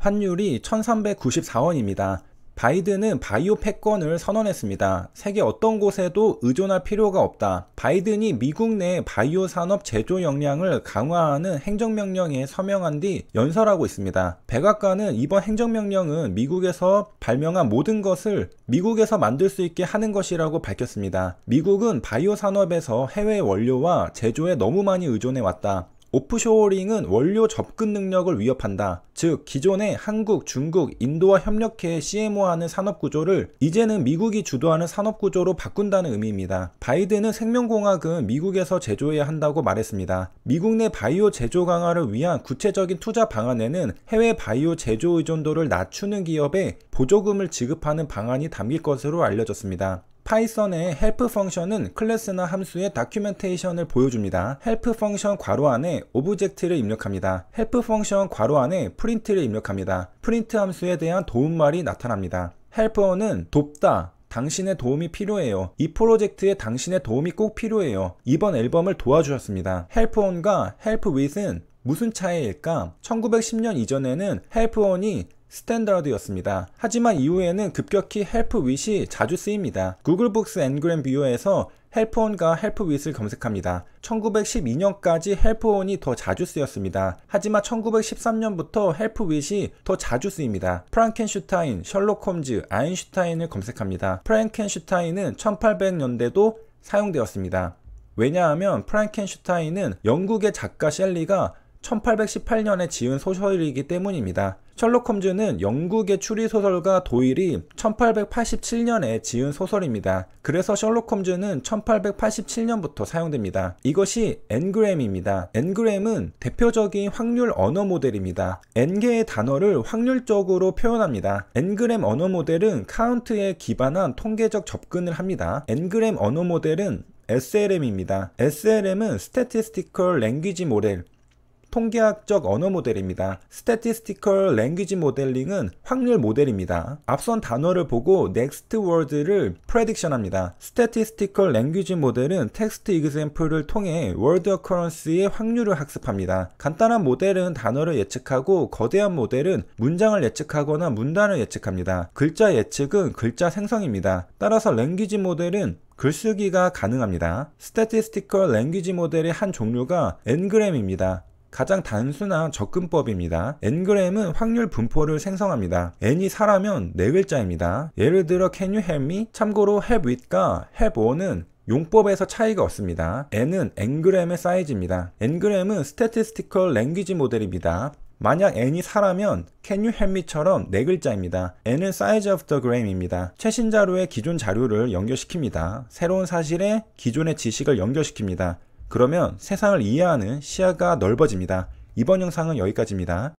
환율이 1394원입니다. 바이든은 바이오 패권을 선언했습니다. 세계 어떤 곳에도 의존할 필요가 없다. 바이든이 미국 내 바이오 산업 제조 역량을 강화하는 행정명령에 서명한 뒤 연설하고 있습니다. 백악관은 이번 행정명령은 미국에서 발명한 모든 것을 미국에서 만들 수 있게 하는 것이라고 밝혔습니다. 미국은 바이오 산업에서 해외 원료와 제조에 너무 많이 의존해 왔다. 오프쇼어링은 원료 접근 능력을 위협한다. 즉, 기존의 한국, 중국, 인도와 협력해 CMO하는 산업 구조를 이제는 미국이 주도하는 산업 구조로 바꾼다는 의미입니다. 바이든은 생명공학은 미국에서 제조해야 한다고 말했습니다. 미국 내 바이오 제조 강화를 위한 구체적인 투자 방안에는 해외 바이오 제조 의존도를 낮추는 기업에 보조금을 지급하는 방안이 담길 것으로 알려졌습니다. 파이썬의 헬프 펑션은 클래스나 함수의 다큐멘테이션을 보여줍니다. 헬프 펑션 괄호 안에 오브젝트를 입력합니다. 헬프 펑션 괄호 안에 프린트를 입력합니다. 프린트 함수에 대한 도움말이 나타납니다. 헬퍼는 돕다, 당신의 도움이 필요해요. 이 프로젝트에 당신의 도움이 꼭 필요해요. 이번 앨범을 도와주셨습니다. 헬프온과 헬프윗은 무슨 차이일까? 1910년 이전에는 헬프온이 스탠다드였습니다. 하지만 이후에는 급격히 헬프윗이 자주 쓰입니다. 구글 북스 앵그램 뷰어에서 헬프온과 헬프윗을 검색합니다. 1912년까지 헬프온이 더 자주 쓰였습니다. 하지만 1913년부터 헬프윗이 더 자주 쓰입니다. 프랑켄슈타인, 셜록 홈즈, 아인슈타인을 검색합니다. 프랑켄슈타인은 1800년대도 사용되었습니다. 왜냐하면 프랑켄슈타인은 영국의 작가 셸리가 1818년에 지은 소설이기 때문입니다. 셜록 홈즈는 영국의 추리 소설가 도일이 1887년에 지은 소설입니다. 그래서 셜록 홈즈는 1887년부터 사용됩니다. 이것이 n 그램입니다 n 그램은 대표적인 확률 언어 모델입니다. n개의 단어를 확률적으로 표현합니다. n 그램 언어 모델은 카운트에 기반한 통계적 접근을 합니다. n 그램 언어 모델은 SLM입니다. SLM은 Statistical Language Model 통계학적 언어 모델입니다. Statistical Language Modeling은 확률 모델입니다. 앞선 단어를 보고 next word를 prediction합니다. Statistical Language Model은 텍스트 example를 통해 word occurrence의 확률을 학습합니다. 간단한 모델은 단어를 예측하고 거대한 모델은 문장을 예측하거나 문단을 예측합니다. 글자 예측은 글자 생성입니다. 따라서 랭귀지 모델은 글쓰기가 가능합니다. 스태티스티컬 랭귀지 모델의 한 종류가 엔그램입니다. 가장 단순한 접근법입니다. n그램은 확률 분포를 생성합니다. n이 4라면 4글자입니다. 예를 들어 can you help me? 참고로 help with과 help on은 용법에서 차이가 없습니다. n은 n그램의 사이즈입니다. n그램은 statistical language 모델입니다. 만약 n이 4라면 can you help me처럼 4글자입니다. n은 size of the gram입니다. 최신 자료의 기존 자료를 연결시킵니다. 새로운 사실에 기존의 지식을 연결시킵니다. 그러면 세상을 이해하는 시야가 넓어집니다. 이번 영상은 여기까지입니다.